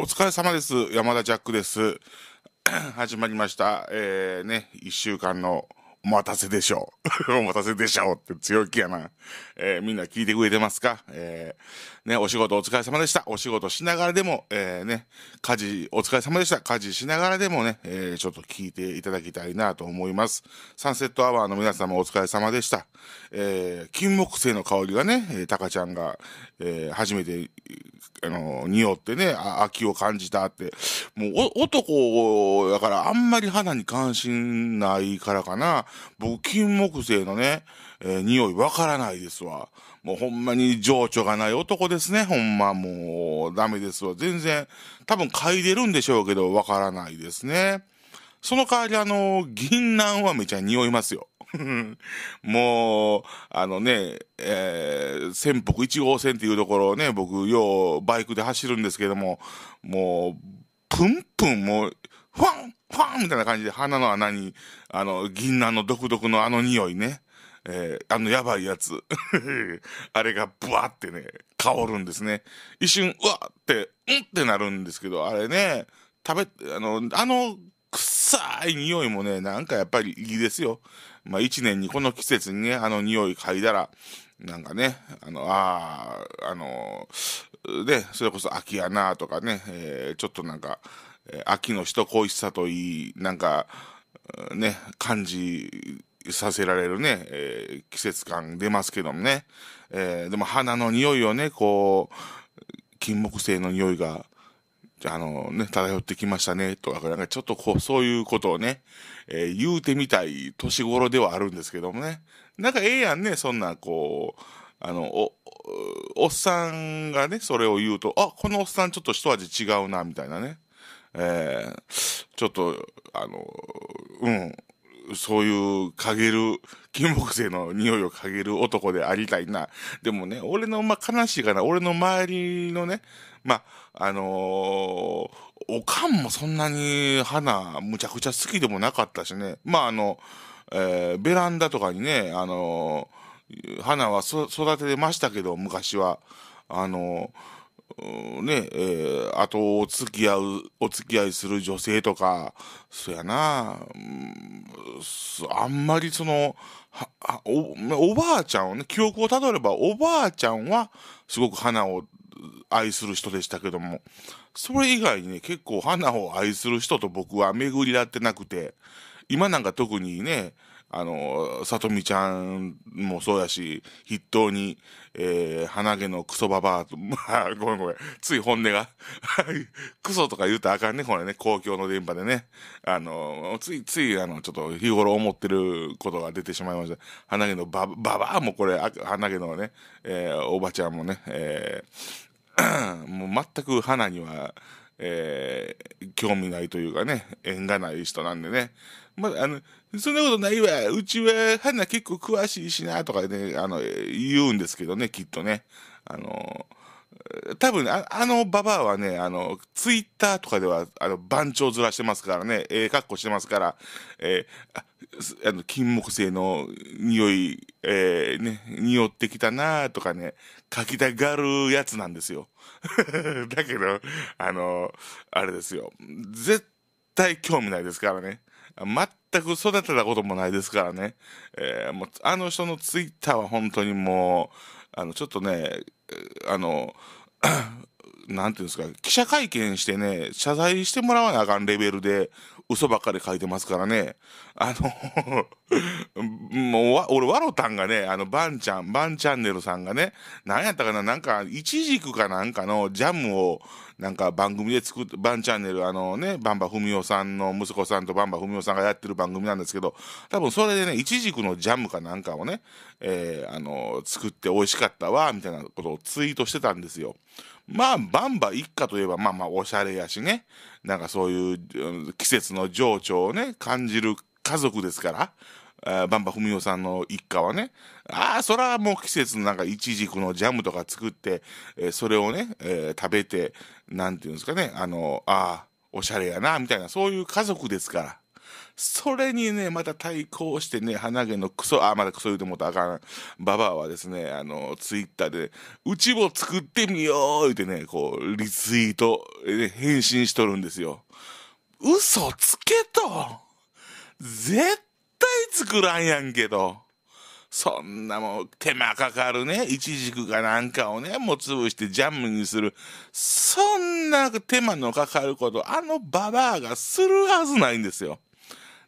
お疲れ様です。山田ジャックです。始まりました。えー、ね、一週間のお待たせでしょう。お待たせでしょうって強気やな。えー、みんな聞いてくれてますかえー、ね、お仕事お疲れ様でした。お仕事しながらでも、えー、ね、家事お疲れ様でした。家事しながらでもね、えー、ちょっと聞いていただきたいなと思います。サンセットアワーの皆様お疲れ様でした。えー、金木犀の香りがね、えー、タカちゃんが、えー、初めて、あの、匂ってね、秋を感じたって、もう男だからあんまり肌に関心ないからかな、僕、金木犀のね、えー、匂いわからないですわ。もうほんまに情緒がない男ですね。ほんまもうダメですわ。全然、多分嗅いでるんでしょうけど、わからないですね。その代わりあの、銀杏はめちゃ匂いますよ。もう、あのね、えー、北1号線っていうところをね、僕、ようバイクで走るんですけども、もう、プンプンもう、ファンファンみたいな感じで鼻の穴にあの、銀杏の独特のあの匂いね。えー、あのやばいやつ。あれがブワってね、香るんですね。一瞬、うわって、うんってなるんですけど、あれね、食べ、あの、あの、臭い匂いもね、なんかやっぱりいいですよ。まあ一年にこの季節にね、あの匂い嗅いだら、なんかね、あの、ああ、あの、で、それこそ秋やなとかね、えー、ちょっとなんか、秋の人恋しさといい、なんか、ね、感じさせられるね、えー、季節感出ますけどもね、えー、でも花の匂いをね、こう、金木犀の匂いが、あのね、漂ってきましたね、とか、なんかちょっとこう、そういうことをね、えー、言うてみたい年頃ではあるんですけどもね。なんかええやんね、そんな、こう、あの、お、おっさんがね、それを言うと、あ、このおっさんちょっと一味違うな、みたいなね。えー、ちょっと、あの、うん、そういうかげる、金木犀の匂いをかげる男でありたいな。でもね、俺の、ま悲しいかな、俺の周りのね、まあ、のー、おかんもそんなに花、むちゃくちゃ好きでもなかったしね。まあ、あの、えー、ベランダとかにね、あのー、花は育ててましたけど、昔は。あのーね、えー、あとお付き合う、お付き合いする女性とか、そやな、うん、あんまりその、おおばあちゃんをね、記憶をたどればおばあちゃんはすごく花を愛する人でしたけども、それ以外にね、結構花を愛する人と僕は巡り合ってなくて、今なんか特にね、あの、さとみちゃんもそうやし、筆頭に、えー、鼻毛のクソババアと、まあ、ごめんごめん、つい本音が、クソとか言うたらあかんね、これね、公共の電波でね。あの、ついつい、あの、ちょっと日頃思ってることが出てしまいました。鼻毛のバババアもこれ、鼻毛のね、えー、おばちゃんもね、えー、もう全く鼻には、えー、興味ないというかね、縁がない人なんでね、まだ、あの、そんなことないわ、うちは花結構詳しいしな、とかね、あの、言うんですけどね、きっとね。あの、多分ああのババアはね、あの、ツイッターとかでは、あの、番長ずらしてますからね、ええー、格好してますから、えー、ああの、金木犀の匂い、えー、ね、匂ってきたなとかね、書きたがるやつなんですよ。だけど、あの、あれですよ。絶対興味ないですからね。全く育てたこともないですからね。えー、もうあの人のツイッターは本当にもう、あの、ちょっとね、あの、何 て言うんですか、記者会見してね、謝罪してもらわなあかんレベルで、嘘ばっかり書いてますからね。あの もう、俺、ワロタンがね、あの、バンちゃん、バンチャンネルさんがね、なんやったかな、なんか、イチジクかなんかのジャムを、なんか番組で作って、バンチャンネル、あのね、バンバミオさんの息子さんとバンバミオさんがやってる番組なんですけど、多分それでね、イチジクのジャムかなんかをね、えー、あの、作って美味しかったわ、みたいなことをツイートしてたんですよ。まあ、バンバ一家といえば、まあまあ、おしゃれやしね。なんかそういう季節の情緒をね、感じる家族ですから、あバンバ文夫さんの一家はね、ああ、そらもう季節のなんかイチジクのジャムとか作って、えそれをね、えー、食べて、なんていうんですかね、あの、ああ、おしゃれやな、みたいな、そういう家族ですから。それにね、また対抗してね、鼻毛のクソ、あ、まだクソ言うてもたあかん、ババアはですね、あの、ツイッターで、うちを作ってみようってね、こう、リツイート、え返信しとるんですよ。嘘つけと絶対作らんやんけど。そんなもう手間かかるね、イチジクかなんかをね、もう潰してジャムにする。そんな手間のかかること、あのババアがするはずないんですよ。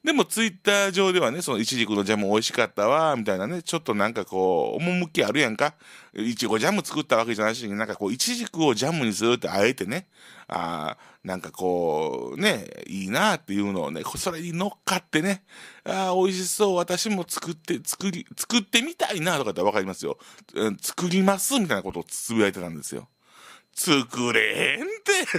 でもツイッター上ではね、そのイチジクのジャム美味しかったわ、みたいなね、ちょっとなんかこう、趣あるやんか。いちごジャム作ったわけじゃないし、なんかこう、イチジクをジャムにするってあえてね、あなんかこう、ね、いいなっていうのをね、それに乗っかってね、ああ、美味しそう、私も作って、作り、作ってみたいなとかってわかりますよ。うん、作りますみたいなことをつぶやいてたんですよ。作れへんって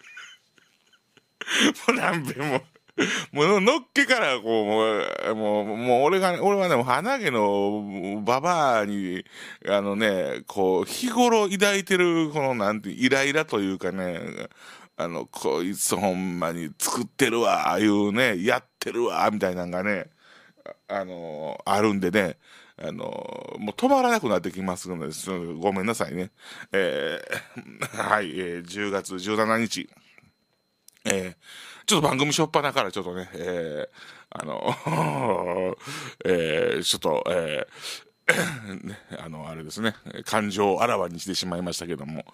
もう何べんも もう、のっけから、こう、もう、もう、俺が、俺はね、鼻毛のババアに、あのね、こう、日頃抱いてる、この、なんて、イライラというかね、あの、こいつほんまに作ってるわ、ああいうね、やってるわ、みたいなのがね、あの、あるんでね、あの、もう止まらなくなってきますので、ごめんなさいね。えー、はい、えー、10月17日、えー、ちょっと番組しょっぱなからちょっとね、えー、あの、えー、ちょっと、えー ね、あの、あれですね、感情をあらわにしてしまいましたけども、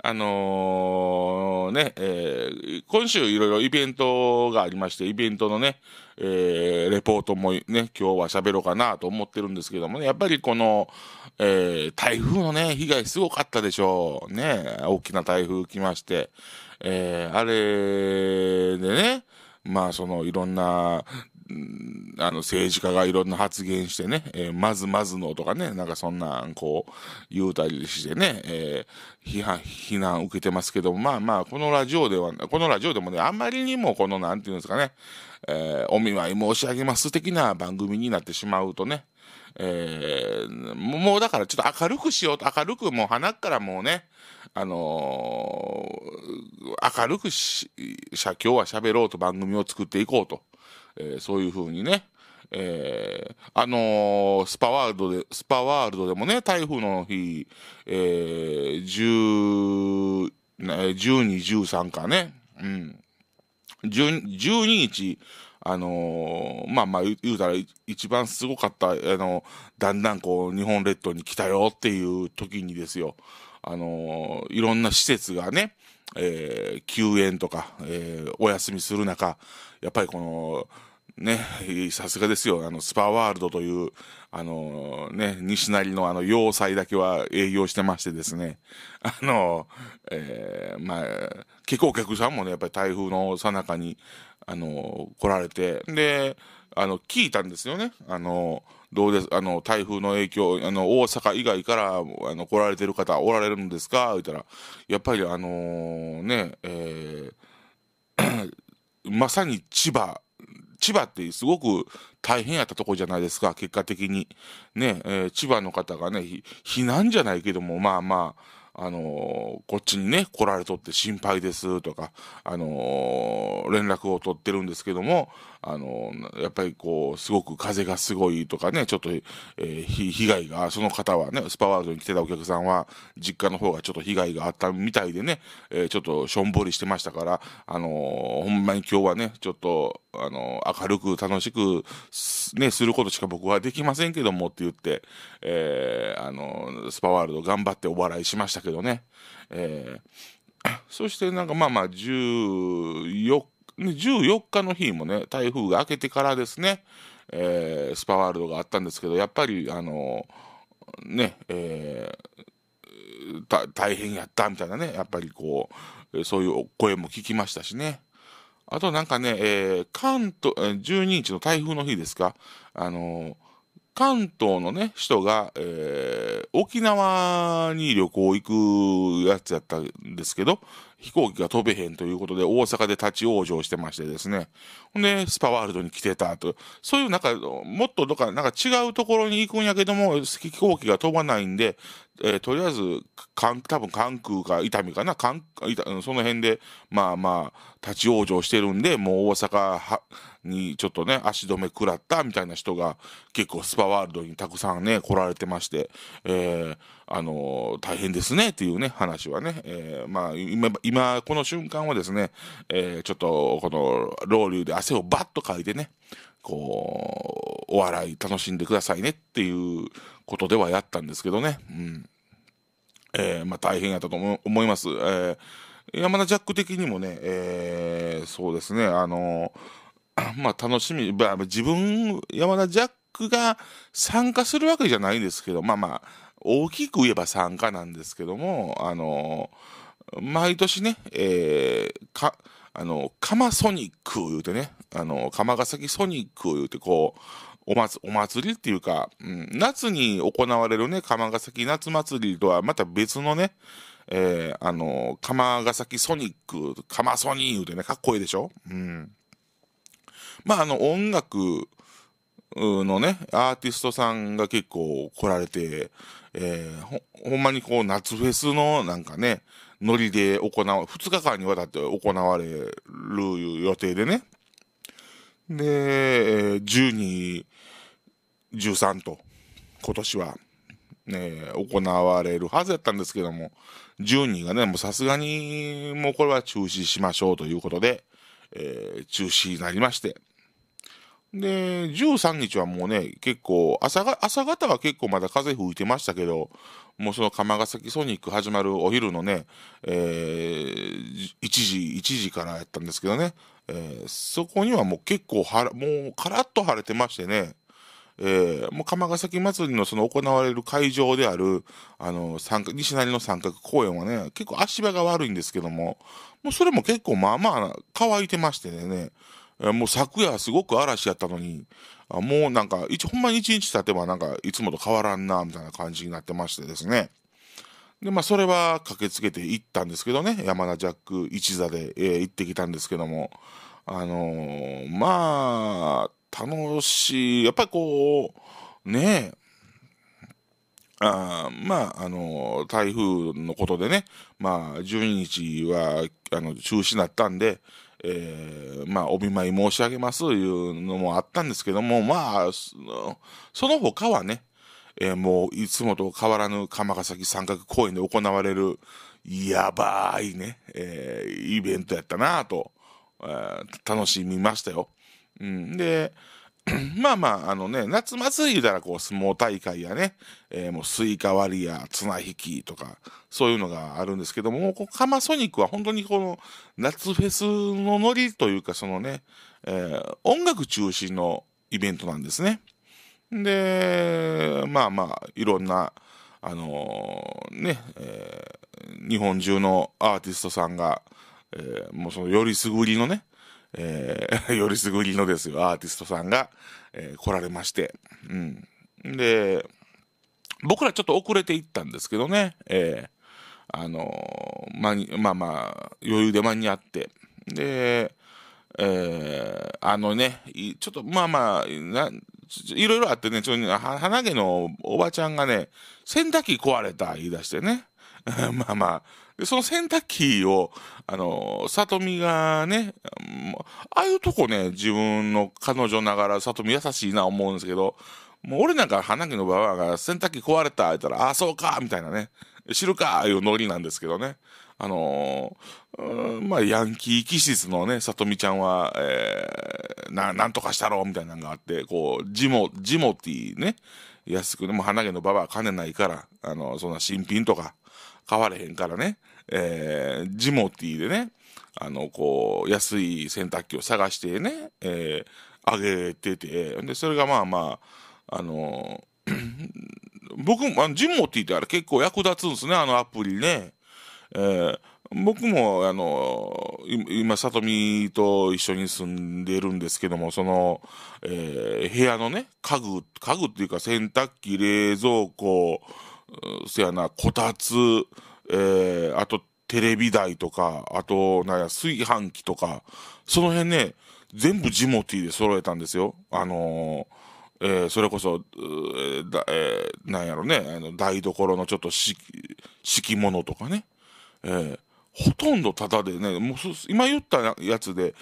あのー、ね、えー、今週いろいろイベントがありまして、イベントのね、えー、レポートもね、今日は喋ろうかなと思ってるんですけどもね、やっぱりこの、えー、台風のね、被害すごかったでしょう。ね、大きな台風来まして、えー、あれでね、まあそのいろんなあの政治家がいろんな発言してね、えー、まずまずのとかね、なんかそんなんこう言うたりしてね、えー、批判、非難受けてますけども、まあまあ、このラジオでは、このラジオでもね、あんまりにもこの、なんていうんですかね、えー、お見舞い申し上げます的な番組になってしまうとね、えー、もうだからちょっと明るくしようと、明るくもう鼻からもうね、あのー、明るくし、今日は喋ろうと番組を作っていこうと。えー、そういう風にね、えー、あのー、スパワールドで、スパワールドでもね、台風の日、えー、1 2 13かね、うん。12, 12日、あのー、まあまあ言うたら一番すごかった、あの、だんだんこう日本列島に来たよっていう時にですよ、あのー、いろんな施設がね、えー、休園とか、えー、お休みする中、やっぱりこの、ね、さすがですよ、あの、スパワールドという、あのー、ね、西成のあの、要塞だけは営業してましてですね、あのー、えー、まあ、結構お客さんもね、やっぱり台風の最中に、あのー、来られて、で、あの、聞いたんですよね、あのーどうです、あの、台風の影響、あの、大阪以外から、あの、来られてる方おられるんですか言ったら、やっぱりあのー、ね、えー まさに千葉、千葉ってすごく大変やったとこじゃないですか、結果的に。ね、えー、千葉の方がね、避難じゃないけども、まあまあ、あのこっちにね、来られとって心配ですとか、あの連絡を取ってるんですけども、あのやっぱりこう、すごく風がすごいとかね、ちょっと、えー、被害が、その方はね、スパワールドに来てたお客さんは、実家の方がちょっと被害があったみたいでね、えー、ちょっとしょんぼりしてましたから、あのほんまに今日はね、ちょっと、あの明るく楽しく、ね、することしか僕はできませんけどもって言って、えー、あのスパワールド頑張ってお笑いしましたけどね。えー、そしてなんかまあまあ14日、14日の日もね、台風が明けてからですね、えー、スパワールドがあったんですけど、やっぱりあのー、ね、え大変やったみたいなね、やっぱりこう、そういう声も聞きましたしね。あとなんかね、え関東、12日の台風の日ですか、あのー関東のね、人が、えー、沖縄に旅行行くやつやったんですけど、飛行機が飛べへんということで、大阪で立ち往生してましてですね。ほんで、スパワールドに来てたと。そういうなんか、もっとどっか、なんか違うところに行くんやけども、飛行機が飛ばないんで、えー、とりあえずかん多分関空か伊丹かな関その辺でまあまあ立ち往生してるんでもう大阪にちょっとね足止め食らったみたいな人が結構スパワールドにたくさんね来られてまして、えー、あのー、大変ですねっていうね話はね、えまあ今今この瞬間はですね、えちょっとこのロウリュで汗をバッとかいてねこうお笑い楽しんでくださいねっていうことではやったんですけどね、うんえー、まあ、大変やったと思います、えー、山田ジャック的にもね、えー、そうですねあの まあ、楽しみ、まあ、自分山田ジャックが参加するわけじゃないですけどまあまあ大きく言えば参加なんですけどもあの毎年ね、えー、かあの、釜ソニックを言うてね、あの、釜ヶ崎ソニックを言うて、こう、お祭お祭りっていうか、うん、夏に行われるね、釜ヶ崎夏祭りとはまた別のね、えー、あの、釜ヶ崎ソニック、釜ソニー言うてね、かっこいいでしょうん。まあ、あの、音楽のね、アーティストさんが結構来られて、えー、ほんまにこう、夏フェスのなんかね、ノリで行う、2日間にわたって行われる予定でね。で、12、13と、今年は、ね、行われるはずやったんですけども、12がね、もうさすがに、もうこれは中止しましょうということで、えー、中止になりまして。で、13日はもうね、結構、朝が、朝方は結構まだ風吹いてましたけど、もうその釜ヶ崎ソニック始まるお昼のね、えー、1時、1時からやったんですけどね、えー、そこにはもう結構はら、もうカラッと晴れてましてね、えー、もう釜ヶ崎祭りのその行われる会場である、あの、三角、西成の三角公園はね、結構足場が悪いんですけども、もうそれも結構まあまあ乾いてましてね、もう昨夜すごく嵐やったのに、あもうなんか、ほんまに一日経てばなんか、いつもと変わらんな、みたいな感じになってましてですね。で、まあ、それは駆けつけて行ったんですけどね、山田ジャック一座で、えー、行ってきたんですけども、あのー、まあ、楽しい、やっぱりこう、ねえ、あまあ、あのー、台風のことでね、まあ、12日は、あの、中止になったんで、えー、まあ、お見舞い申し上げますというのもあったんですけども、まあ、その他はね、えー、もういつもと変わらぬ鎌ヶ崎三角公園で行われる、やばいね、えー、イベントやったなと、えー、楽しみましたよ。うん、で、まあまあ、あのね、夏祭り言うたらこう相撲大会やね、えー、もうスイカ割りや綱引きとか、そういうのがあるんですけども、こうカマソニックは本当にこの夏フェスのノリというか、そのね、えー、音楽中心のイベントなんですね。で、まあまあ、いろんな、あのー、ね、えー、日本中のアーティストさんが、えー、もうそのよりすぐりのね、えー、よりすぐりのですよ、アーティストさんが、えー、来られまして。うん。で、僕らちょっと遅れていったんですけどね、えー、あのー、ま、まあまあ、余裕で間に合って。で、えー、あのね、ちょっとまあまあ、いろいろあってね、ちょっと鼻毛のおばちゃんがね、洗濯機壊れた言い出してね。まあまあ、で、その洗濯機を、あの、里美がね、ああいうとこね、自分の彼女ながら里美優しいな思うんですけど、もう俺なんか花木のバアが洗濯機壊れた、言ったら、ああ、そうか、みたいなね、知るか、いうノリなんですけどね。あのー、まあ、ヤンキー気質のね、里美ちゃんは、えー、な、なんとかしたろみたいなのがあって、こう、ジモ、ジモティね、安くね、もう鼻毛のババア金ないから、あの、そんな新品とか買われへんからね、えー、ジモティでね、あの、こう、安い洗濯機を探してね、えー、あげてて、で、それがまあまあ、あのー、僕も、あのジモティってあれ結構役立つんですね、あのアプリね。えー、僕も、あのー、今、里見と一緒に住んでるんですけども、その、えー、部屋のね、家具、家具っていうか洗濯機、冷蔵庫、せやな、こたつ、えー、あとテレビ台とか、あと、なんや、炊飯器とか、その辺ね、全部ジモティーで揃えたんですよ。あのーえー、それこそ、えーだえー、なんやろね、あの台所のちょっと敷物とかね、えー、ほとんどタダでね、もう今言ったやつで、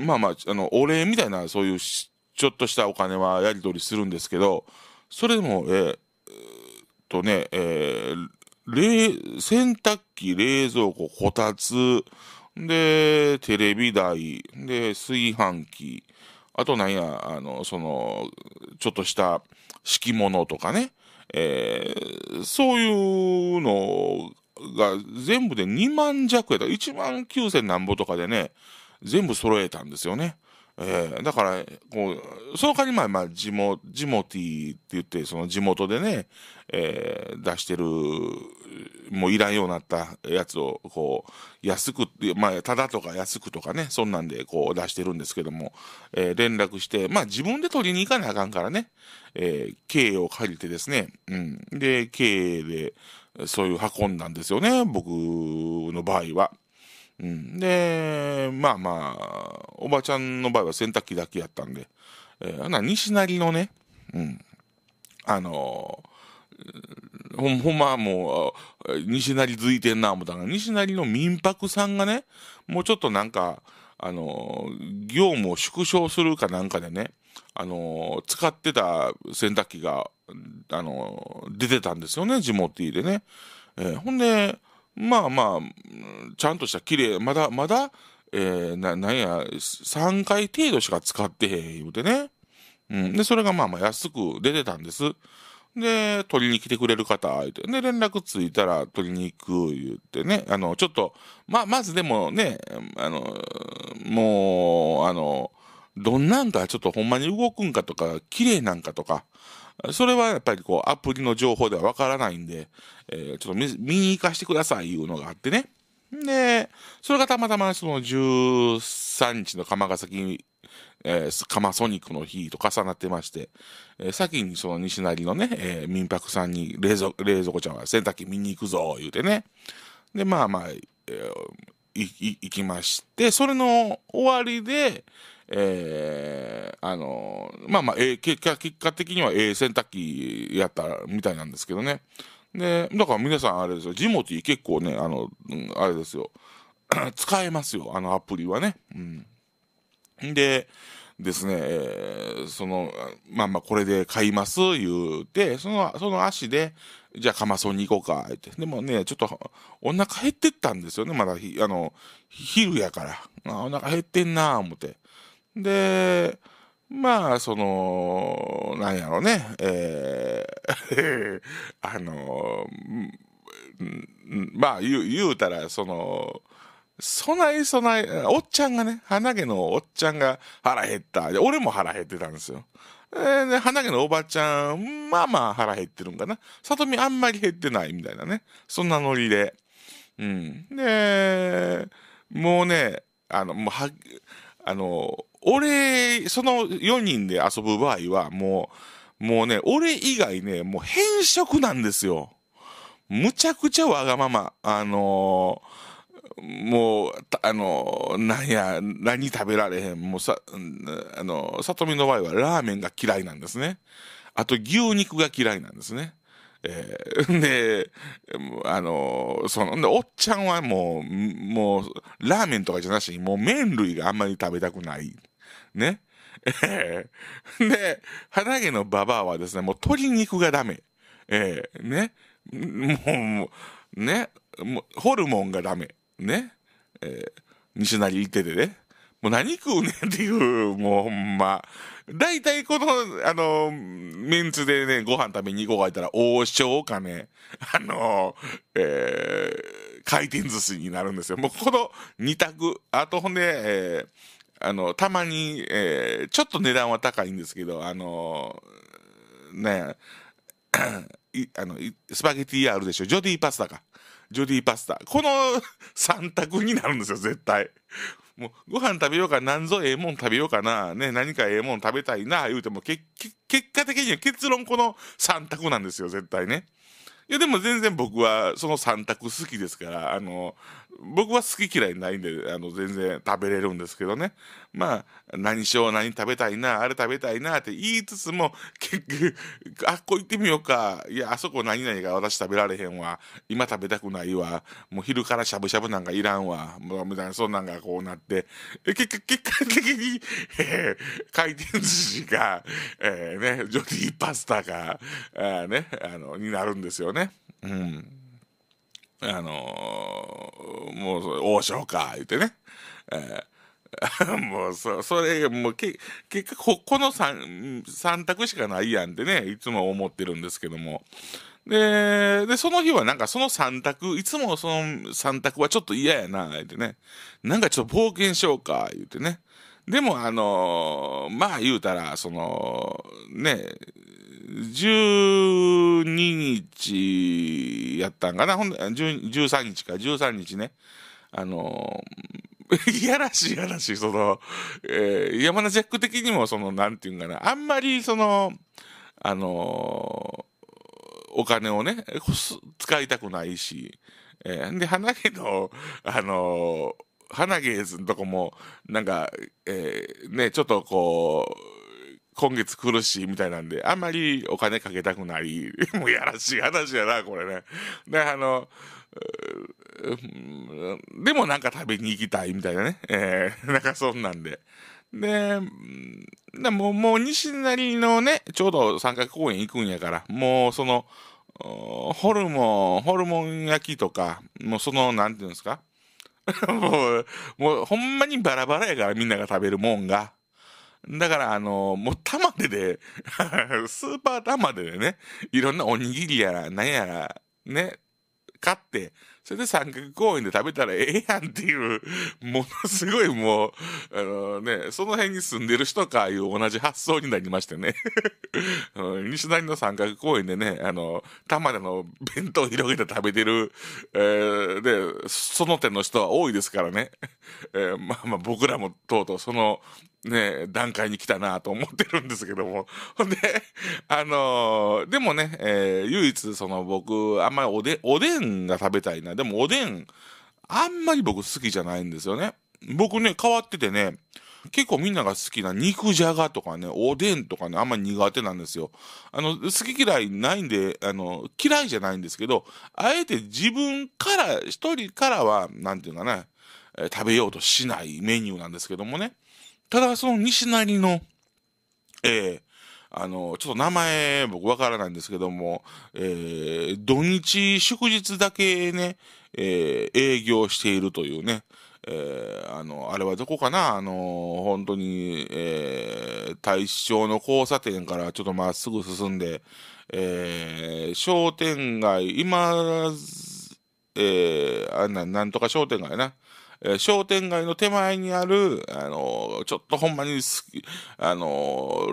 まあまあ、あのお礼みたいな、そういうちょっとしたお金はやり取りするんですけど、それでも、えー、とね、えー、冷、洗濯機、冷蔵庫、こたつ、で、テレビ台、で、炊飯器、あとなんや、あの、その、ちょっとした敷物とかね、えー、そういうのが全部で2万弱やった。1万9000なんぼとかでね、全部揃えたんですよね。えー、だから、こう、その間にりままあ、ジモ、ジモティって言って、その地元でね、えー、出してるもういらんようになったやつを、こう、安く、まあ、ただとか安くとかね、そんなんでこう出してるんですけども、えー、連絡して、まあ自分で取りに行かなあかんからね、えー、営を借りてですね、うん。で、経営で、そういう運んだんですよね、僕の場合は。うん、で、まあまあ、おばちゃんの場合は洗濯機だけやったんで、えー、な西成のね、うん、あのーほん、ほんまもう、西成続いてんな思ったが、西成の民泊さんがね、もうちょっとなんか、あの、業務を縮小するかなんかでね、あの、使ってた洗濯機が、あの、出てたんですよね、ジモティでね。えー、ほんで、まあまあ、ちゃんとした綺麗、まだ、まだ、えー、な、なんや、3回程度しか使ってへん言うてね。うん。で、それがまあまあ安く出てたんです。で、取りに来てくれる方、言って。で、連絡ついたら取りに行く、言ってね。あの、ちょっと、ま、まずでもね、あの、もう、あの、どんなんかちょっとほんまに動くんかとか、綺麗なんかとか、それはやっぱりこう、アプリの情報ではわからないんで、えー、ちょっと見見に行かしてください、いうのがあってね。で、それがたまたまその13日の釜ヶ崎えー、カマソニックの日と重なってまして、えー、先にその西成のね、えー、民泊さんに冷蔵冷蔵庫ちゃんは洗濯機見に行くぞ、言うてね。で、まあまあ、えー、行きまして、それの終わりで、えー、あのー、まあまあ、えー、結果、結果的には、ええ洗濯機やったみたいなんですけどね。で、だから皆さんあれですよ、ジモティ結構ね、あの、うん、あれですよ、使えますよ、あのアプリはね。うん。で、ですね、えー、その、まあまあこれで買います言うて、その、その足で、じゃあカマソンに行こうか、って。でもね、ちょっとお腹減ってったんですよね、まだ、あの、昼やから。あお腹減ってんな思って。で、まあ、その、なんやろね、えー、あのー、まあ言う、言うたら、その、そないそない、おっちゃんがね、鼻毛のおっちゃんが腹減った。俺も腹減ってたんですよ。えー、ね、鼻毛のおばちゃん、まあまあ腹減ってるんかな。里見あんまり減ってないみたいなね。そんなノリで。うん。で、もうね、あの、もうは、あの、俺、その4人で遊ぶ場合は、もう、もうね、俺以外ね、もう変色なんですよ。むちゃくちゃわがまま。あのーもう、あの、なんや、何食べられへん。もうさ、あの、里見の場合はラーメンが嫌いなんですね。あと牛肉が嫌いなんですね。えー、で、あの、その、おっちゃんはもう、もう、ラーメンとかじゃなしに、もう麺類があんまり食べたくない。ね。えー、で、肌毛のババアはですね、もう鶏肉がダメ。えー、ね。もう、ね。ホルモンがダメ。ね、えー、西成行っててね、もう何食うねんっていう、もうほんま。大体この、あの、メンツでね、ご飯食べに行こうが言ったら、王将かね、あの、えー、回転寿司になるんですよ。もうこの2択。あとほんで、えー、あの、たまに、えー、ちょっと値段は高いんですけど、あの、ね、あの、スパゲティあるでしょ。ジョディパスタか。ジョディパスタ。この3 択になるんですよ、絶対。もう、ご飯食べようか、なんぞええもん食べようかな、ね、何かええもん食べたいな、言うても、結果的には結論この3択なんですよ、絶対ね。いや、でも全然僕はその3択好きですから、あの、僕は好き嫌いないんで、あの、全然食べれるんですけどね。まあ、何しよう、何食べたいな、あれ食べたいなって言いつつも、結局、あっこ行ってみようか。いや、あそこ何々が私食べられへんわ。今食べたくないわ。もう昼からしゃぶしゃぶなんかいらんわ。もうみたいな、そんなんがこうなって。結果、結果的に、えー、回転寿司か、えー、ね、ジョディーパスタか、あね、あの、になるんですよね。うん。あのー、もう、王将か、言ってね。えー、もうそ、それ、もうけ、結局こ、この三、三択しかないやんってね、いつも思ってるんですけども。で、で、その日はなんかその三択、いつもその三択はちょっと嫌やな、言ってね。なんかちょっと冒険しようか、言ってね。でも、あのー、まあ言うたら、その、ね、12日やったんかな、ほんで、13日か、13日ね、あのー、いやらしいやらしい、その、えー、山田ジャック的にも、その、なんていうんかな、あんまり、その、あのー、お金をね、使いたくないし、えー、で、花毛の、あのー、花毛ズのとこも、なんか、えー、ね、ちょっとこう、今月苦しいみたいなんで、あんまりお金かけたくない。もうやらしい話やな、これね。で、あの、でもなんか食べに行きたいみたいなね。えー、なんかそんなんで。で、でももう西成のね、ちょうど三角公園行くんやから、もうその、ホルモン、ホルモン焼きとか、もうその、なんていうんですか もう、もうほんまにバラバラやからみんなが食べるもんが。だから、あのー、もう玉でで スーパー玉ででね、いろんなおにぎりやら、なんやら、ね、買って、それで三角公園で食べたらええやんっていう、ものすごいもう、あのね、その辺に住んでる人かいう同じ発想になりましてね。西成の三角公園でね、あの、玉田の弁当を広げて食べてる、えー、で、その手の人は多いですからね。えー、まあまあ僕らもとうとうそのね、段階に来たなと思ってるんですけども。ほ んで、あのー、でもね、えー、唯一、その僕、あんまりおで、おでんが食べたいな。でもおでん、あんまり僕好きじゃないんですよね。僕ね、変わっててね、結構みんなが好きな肉じゃがとかね、おでんとかね、あんまり苦手なんですよ。あの、好き嫌いないんで、あの、嫌いじゃないんですけど、あえて自分から、一人からは、なんていうかな、え食べようとしないメニューなんですけどもね。ただ、その西成の、えー、あの、ちょっと名前僕わからないんですけども、えー、土日祝日だけね、えー、営業しているというね、えー、あの、あれはどこかなあの本当に、えー、大正の交差点からちょっとまっすぐ進んで、えー、商店街、今、えー、あな、なんとか商店街な。え商店街の手前にある、あのちょっとほんまに好き、あの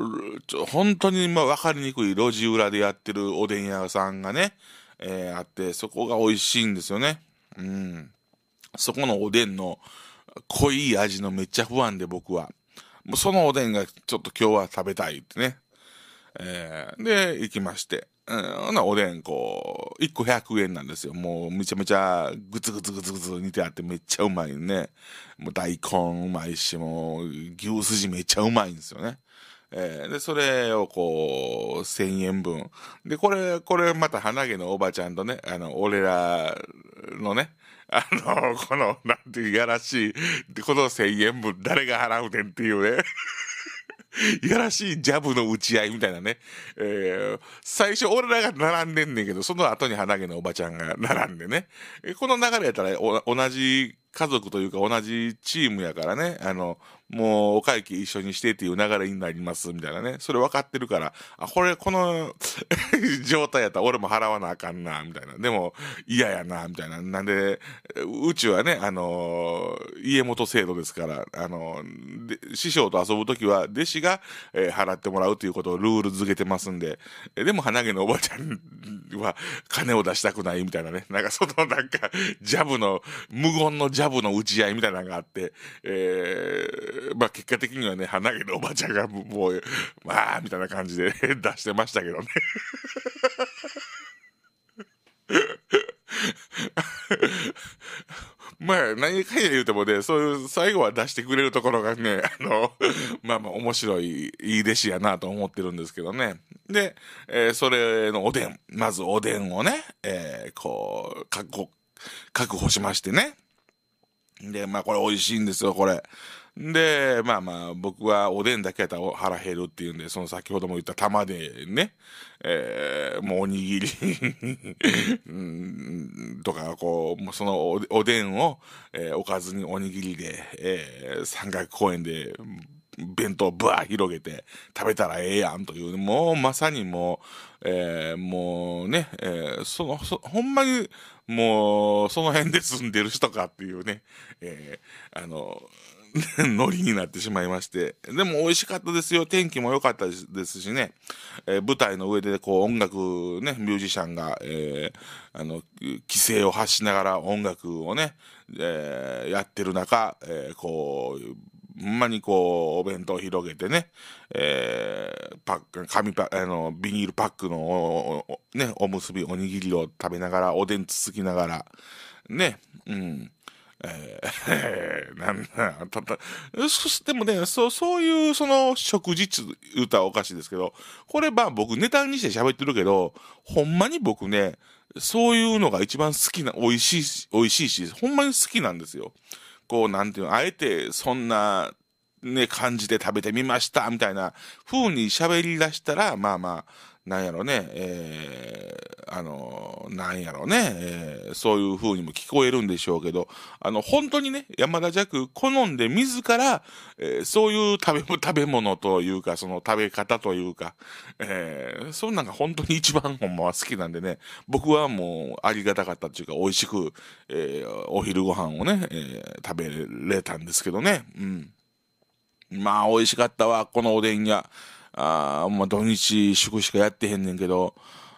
本当にま分かりにくい路地裏でやってるおでん屋さんがね、えー、あって、そこが美味しいんですよね。うん。そこのおでんの濃い味のめっちゃ不安で僕は。もうそのおでんがちょっと今日は食べたいってね。えー、で、行きまして。うん、おでんこう、一個百円なんですよ。もうめちゃめちゃグツグツグツグツ煮てあってめっちゃうまいね。もう大根うまいし、もう牛すじめっちゃうまいんですよね。えー、で、それをこう、千円分。で、これ、これまた鼻毛のおばちゃんとね、あの、俺らのね、あの、この、なんていうやらしい、このこと0千円分誰が払うねんっていうね。いやらしいジャブの打ち合いみたいなね。えー、最初俺らが並んでんねんけど、その後に鼻毛のおばちゃんが並んでね。この流れやったら同じ家族というか同じチームやからね、あの、もうお会計一緒にしてっていう流れになりますみたいなねそれ分かってるからあこれこの 状態やったら俺も払わなあかんなみたいなでも嫌やなみたいななんでうちはねあの家元制度ですからあの師匠と遊ぶときは弟子が、えー、払ってもらうということをルールづけてますんでえでも鼻毛のおばちゃんは金を出したくないみたいなねなんかそのなんかジャブの無言のジャブの打ち合いみたいなのがあって、えーまあ結果的にはね、鼻毛のおばちゃんがもう、まあ、みたいな感じで 出してましたけどね。まあ、何か言うてもね、そういう最後は出してくれるところがね、あの、まあまあ面白い、いい弟子やなと思ってるんですけどね。で、えー、それのおでん、まずおでんをね、えー、こう、確保、確保しましてね。で、まあこれ美味しいんですよ、これ。で、まあまあ、僕はおでんだけやったら腹減るっていうんで、その先ほども言った玉でね、えー、もうおにぎり とか、こう、そのおでんを、えー、おかずにおにぎりで、えー、三角公園で、弁当ぶわ広げて食べたらええやんという、もうまさにもう、えー、もうね、えー、そのそ、ほんまにもうその辺で住んでる人かっていうね、えー、あの、ノリになってしまいまして。でも美味しかったですよ。天気も良かったですしね。えー、舞台の上でこう音楽、ね、ミュージシャンが、えー、あの、規制を発しながら音楽をね、えー、やってる中、えー、こう、ほんまにこう、お弁当を広げてね、えー、パック、紙パあの、ビニールパックのお、ね、おむすび、おにぎりを食べながら、おでんつつきながら、ね、うん。えー、なんな、たった、でもね、そう、そういう、その、食事って言うおかしいですけど、これ、まあ僕ネタにして喋ってるけど、ほんまに僕ね、そういうのが一番好きな、美味しいし、美味しいし、ほんまに好きなんですよ。こう、なんていうの、あえて、そんな、ね、感じで食べてみました、みたいな風に喋り出したら、まあまあ、なんやろね、えー、あの、なんやろね、えー、そういう風にも聞こえるんでしょうけど、あの、本当にね、山田弱好んで自ら、えー、そういう食べ物というか、その食べ方というか、えー、そんなんが本当に一番ほんまは好きなんでね、僕はもうありがたかったというか、美味しく、えー、お昼ご飯をね、えー、食べれたんですけどね、うん。まあ、美味しかったわ、このおでん屋。あまあ、土日祝しかやってへんねんけど、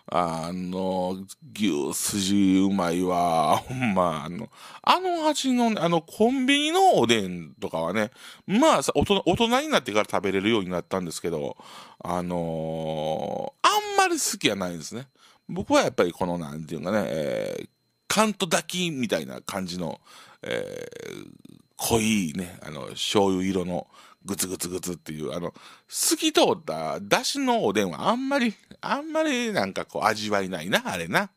あの、牛すじうまいわ。ほんま、あの、あの味の、ね、あの、コンビニのおでんとかはね、まあ大人、大人になってから食べれるようになったんですけど、あのー、あんまり好きじゃないんですね。僕はやっぱりこの、なんていうかね、えー、カント炊きみたいな感じの、えー、濃いね、あの、醤油色のグツグツグツっていう、あの、透き通った出汁のおでんはあんまり、あんまりなんかこう味わいないな、あれな。や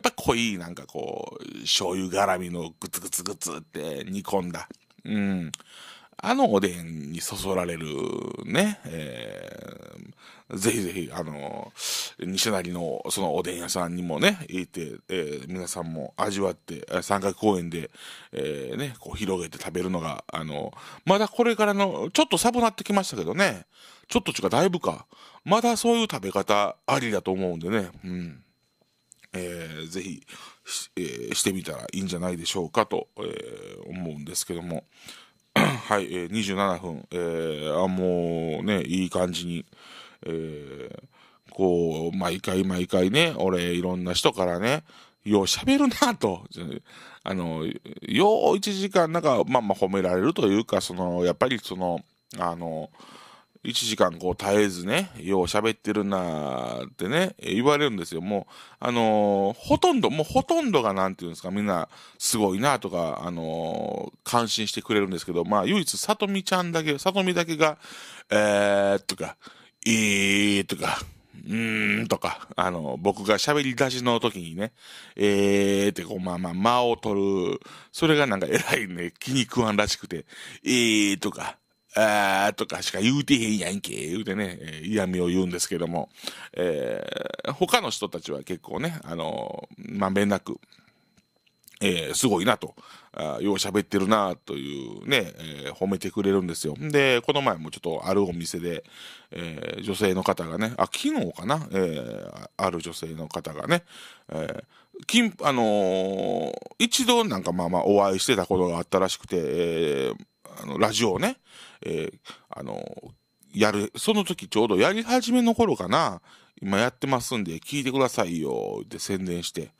っぱ濃いなんかこう、醤油絡みのグツグツグツって煮込んだ。うん。あのおでんにそそられるね、えー、ぜひぜひ、あの、西成のそのおでん屋さんにもね、行って、えー、皆さんも味わって、三角公園で、えー、ね、こう広げて食べるのが、あの、まだこれからの、ちょっと寒なってきましたけどね、ちょっと違う、だいぶか、まだそういう食べ方ありだと思うんでね、うん。えー、ぜひしえー、してみたらいいんじゃないでしょうかと、えー、思うんですけども。はい、えー、27分、えー、あもうね、いい感じに、えー、こう、毎回毎回ね、俺、いろんな人からね、よう喋るなと、あの、よう1時間、なんか、まあまあ褒められるというか、その、やっぱりその、あの、1時間こう絶えずね、よう喋ってるなーってね、言われるんですよ。もう、あのー、ほとんど、もうほとんどがなんていうんですか、みんなすごいなとか、あのー、感心してくれるんですけど、まあ、唯一、さとみちゃんだけ、さとみだけが、えー、とか、いーとか、うーんとか、あの、僕が喋り出しの時にね、えーってこう、まあまあ、間を取る。それがなんか偉いね、気に食わんらしくて、えーとか、あーとかしか言うてへんやんけ、言うてね、えー、嫌味を言うんですけども、えー、他の人たちは結構ね、あのー、まんべんなく、えー、すごいなと、あよう喋ってるなというね、えー、褒めてくれるんですよ。で、この前もちょっとあるお店で、えー、女性の方がね、あ、昨日かな、えー、ある女性の方がね、えー金あのー、一度なんかまあまあお会いしてたことがあったらしくて、えー、あの、ラジオをね、えー、あの、やる、その時ちょうどやり始めの頃かな、今やってますんで、聞いてくださいよ、って宣伝して、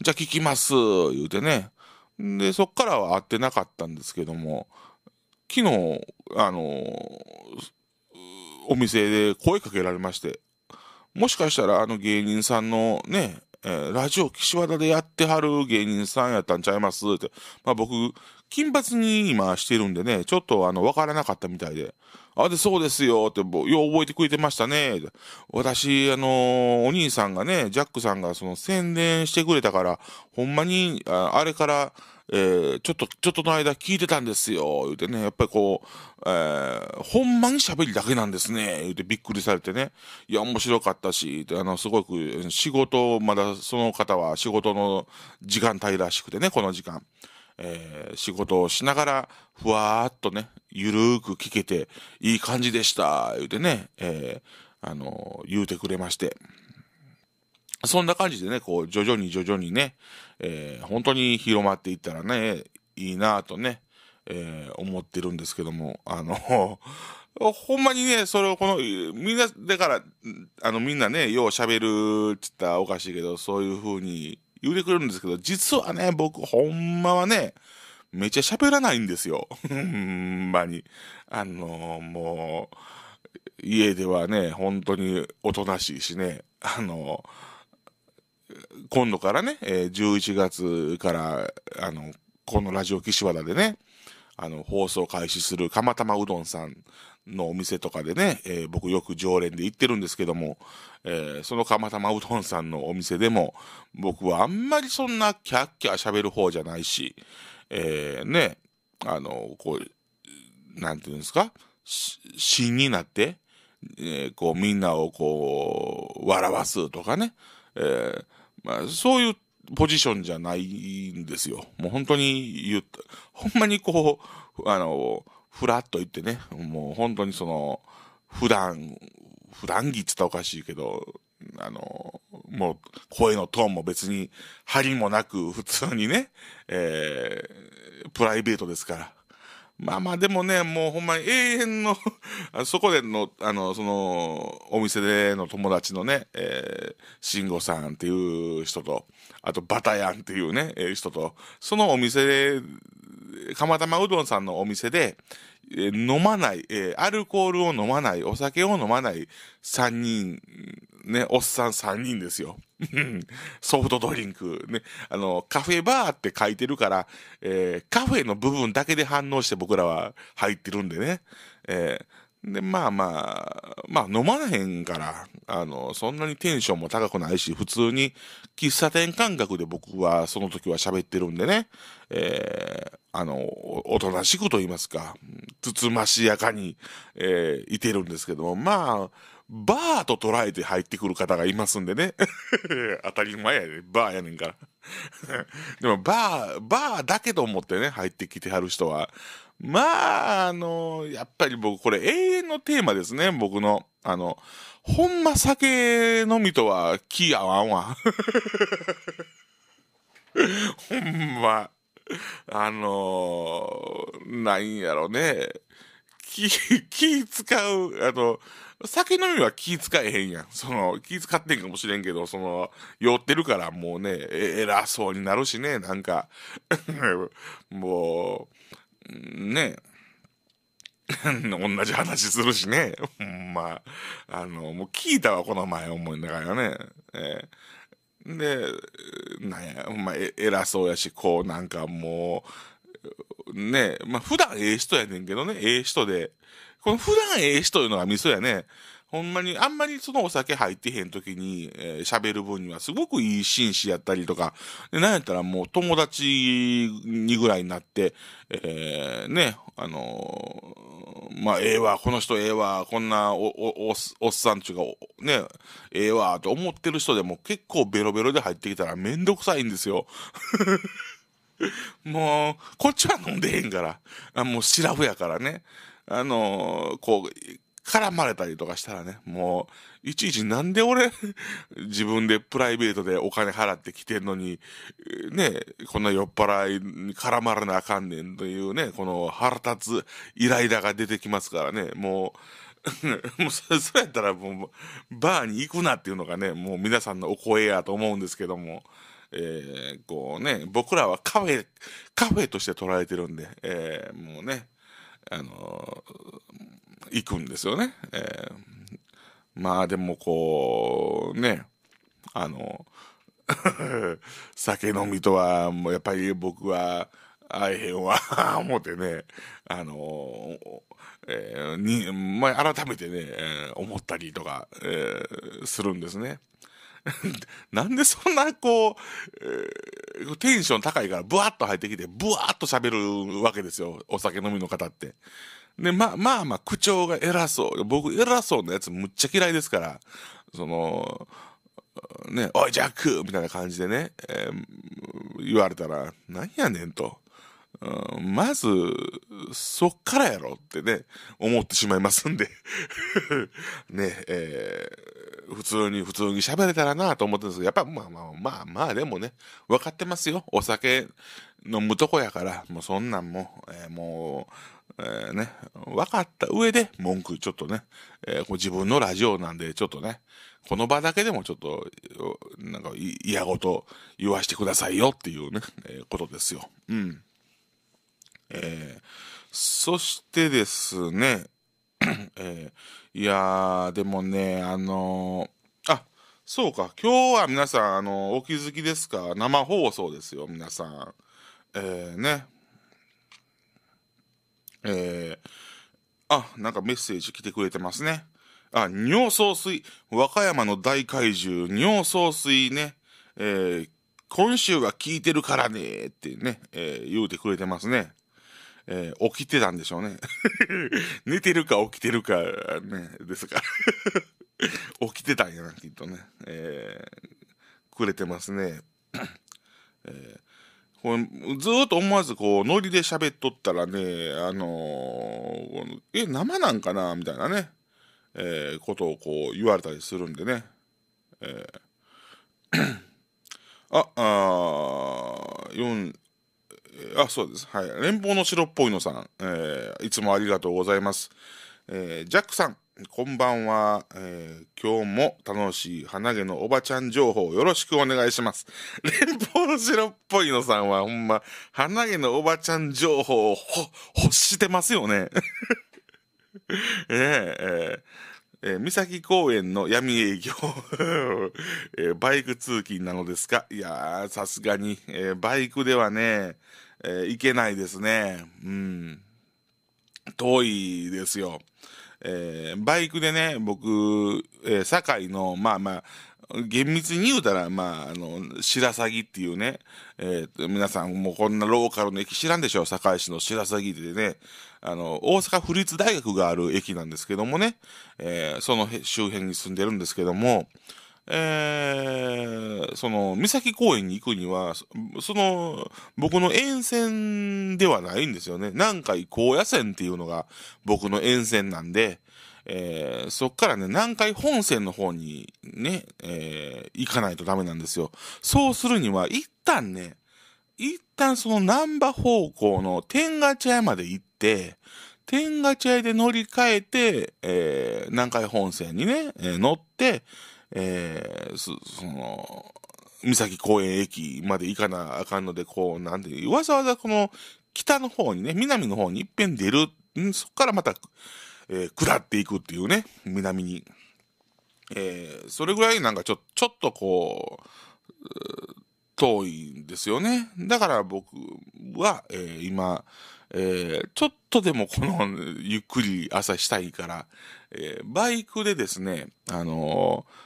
じゃあ聞きます、言うてね。で、そっからは会ってなかったんですけども、昨日、あのお店で声かけられまして、もしかしたらあの芸人さんのね、えー、ラジオ岸和田でやってはる芸人さんやったんちゃいますって、まあ僕、金髪に今してるんでね、ちょっとあの、わからなかったみたいで。あ、で、そうですよ、って、よう覚えてくれてましたね。私、あのー、お兄さんがね、ジャックさんがその宣伝してくれたから、ほんまに、あれから、えー、ちょっと、ちょっとの間聞いてたんですよ、言うてね、やっぱりこう、えー、ほんまに喋りだけなんですね、言うてびっくりされてね、いや、面白かったし、あの、すごく仕事、まだその方は仕事の時間帯らしくてね、この時間。えー、仕事をしながら、ふわーっとね、ゆるーく聞けて、いい感じでした、言うてね、えー、あのー、言うてくれまして。そんな感じでね、こう、徐々に徐々にね、えー、本当に広まっていったらね、いいなぁとね、えー、思ってるんですけども、あの、ほんまにね、それをこの、みんな、だから、あの、みんなね、よう喋るって言ったらおかしいけど、そういう風に言うてくれるんですけど、実はね、僕、ほんまはね、めちゃ喋らないんですよ。ほんまに。あのー、もう、家ではね、本当におとなしいしね、あのー、今度からね、えー、11月から、あの、このラジオ岸和田でね、あの、放送開始する、釜またまうどんさんのお店とかでね、えー、僕よく常連で行ってるんですけども、えー、その釜玉うどんさんのお店でも、僕はあんまりそんなキャッキャ喋る方じゃないし、えー、ね、あの、こう、なんていうんですか、芯になって、えー、こう、みんなをこう、笑わすとかね、えー、まあ、そういうポジションじゃないんですよ。もう本当に言った、ほんまにこう、あの、フラッと言ってね、もう本当にその、普段、普段着って言ったらおかしいけど、あの、もう声のトーンも別に、張りもなく、普通にね、えー、プライベートですから。まあまあでもね、もうほんまに永遠のそこでの、あの、その、お店での友達のね、えー、慎吾さんっていう人と、あとバタヤンっていうね、えー、人と、そのお店で、釜玉うどんさんのお店で、飲まない、えアルコールを飲まない、お酒を飲まない3人、ね、おっさん3人ですよ。ソフトドリンク、ね、あの、カフェバーって書いてるから、えー、カフェの部分だけで反応して僕らは入ってるんでね。えー、で、まあまあ、まあ飲まへんから、あの、そんなにテンションも高くないし、普通に喫茶店感覚で僕はその時は喋ってるんでね、えー、あの、おとなしくと言いますか、つつましやかに、えー、いてるんですけども、まあ、バーと捉えて入ってくる方がいますんでね。当たり前やで、バーやねんから。でも、バー、バーだけと思ってね、入ってきてはる人は、まあ、あの、やっぱり僕、これ永遠のテーマですね、僕の。あの、ほんま酒飲みとは気合わんわ。ほんま。あのー、なんやろね。気、気使う、あの、酒飲みは気使えへんやん。その、気使ってんかもしれんけど、その、酔ってるからもうね、偉そうになるしね、なんか、もう、ね、同じ話するしね。ほんまあ。あの、もう聞いたわ、この前思いながらね。えーで、なんや、ま前偉そうやし、こう、なんかもう、ね、まあ、普段ええ人やねんけどね、ええ人で。この普段ええ人いうのがミソやね。ほんまに、あんまりそのお酒入ってへん時に、えー、喋る分にはすごくいい紳士やったりとか、で、なんやったらもう友達にぐらいになって、えー、ね、あのまあ、ええわ、この人ええわ、こんなお、お、おっさんちゅうか、ね、ええわ、と思ってる人でも結構ベロベロで入ってきたらめんどくさいんですよ。もう、こっちは飲んでへんから。あもう、シラフやからね。あのー、こう、絡まれたりとかしたらね、もう、いちいちなんで俺、自分でプライベートでお金払ってきてんのに、ね、こんな酔っ払いに絡まらなあかんねんというね、この腹立つイライラが出てきますからね、もう、もうそそうやったらもう、バーに行くなっていうのがね、もう皆さんのお声やと思うんですけども、えー、こうね、僕らはカフェ、カフェとして捉えてるんで、えー、もうね、あのー、行くんですよね。えーまあでもこう、ね、あの、酒飲みとは、もうやっぱり僕は、会えへんわ、思ってね、あの、えー、に、まあ、改めてね、えー、思ったりとか、えー、するんですね。なんでそんな、こう、えー、テンション高いから、ブワッと入ってきて、ブワッと喋るわけですよ、お酒飲みの方って。で、まあまあまあ、口調が偉そう。僕、偉そうなやつむっちゃ嫌いですから、その、ね、おい、ジャックみたいな感じでね、えー、言われたら、なんやねんと。うん、まず、そっからやろってね、思ってしまいますんで ね、えー、普通に、普通に喋れたらなと思ってるんですけど、やっぱまあまあまあまあ、でもね、分かってますよ。お酒飲むとこやから、もうそんなんも、えー、もう、えー、ね、分かった上で文句ちょっとね、えー、自分のラジオなんでちょっとね、この場だけでもちょっと、なんか嫌ごと言わしてくださいよっていうね、えー、ことですよ。うん。えー、そしてですね、えー、いやー、でもね、あのー、あ、そうか、今日は皆さん、あのー、お気づきですか、生放送ですよ、皆さん。えー、ね、えー、あ、なんかメッセージ来てくれてますね。あ、尿総水。和歌山の大怪獣、尿総水ね。えー、今週は聞いてるからねってね、えー、言うてくれてますね。えー、起きてたんでしょうね。寝てるか起きてるか、ね、ですから。起きてたんやな、きっとね。えー、くれてますね。えー、これずっと思わずこう、ノリで喋っとったらね、あのー、え、生なんかなみたいなね、えー、ことをこう言われたりするんでね。えー あ、あ4、あ、そうです。はい。連邦の白っぽいのさん、えー、いつもありがとうございます。えー、ジャックさん、こんばんは、えー、今日も楽しい花毛のおばちゃん情報よろしくお願いします。連邦白っぽいのさんはほんま、花毛のおばちゃん情報をほ、欲してますよね。え えー、えー、三崎公園の闇営業、えー、バイク通勤なのですかいやー、さすがに、えー、バイクではね、えー、行けないですね。うん。遠いですよ。えー、バイクでね、僕、えー、堺の、まあまあ、厳密に言うたら、まあ、あの、白鷺っていうね、えー、皆さんもうこんなローカルの駅知らんでしょう、堺市の白鷺でね、あの、大阪府立大学がある駅なんですけどもね、えー、その周辺に住んでるんですけども、えー、その、三崎公園に行くには、その、僕の沿線ではないんですよね。南海高野線っていうのが僕の沿線なんで、えー、そっからね、南海本線の方にね、えー、行かないとダメなんですよ。そうするには、一旦ね、一旦その南波方向の天ヶ茶屋まで行って、天ヶ茶屋で乗り換えて、えー、南海本線にね、え乗って、えー、その、三崎公園駅まで行かなあかんので、こう、なんで、わざわざこの北の方にね、南の方に一遍出る、んそこからまた、えー、下っていくっていうね、南に。えー、それぐらいなんかちょ、ちょっとこう、遠いんですよね。だから僕は、えー、今、えー、ちょっとでもこの、ゆっくり朝したいから、えー、バイクでですね、あのー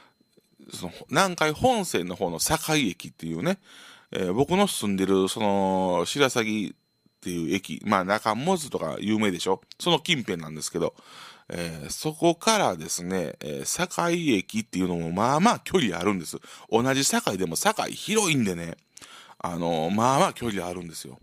その南海本線の方の境駅っていうね、えー、僕の住んでる、その、白鷺っていう駅、まあ中本とか有名でしょその近辺なんですけど、えー、そこからですね、えー、境駅っていうのもまあまあ距離あるんです。同じ境でも境広いんでね、あのー、まあまあ距離あるんですよ。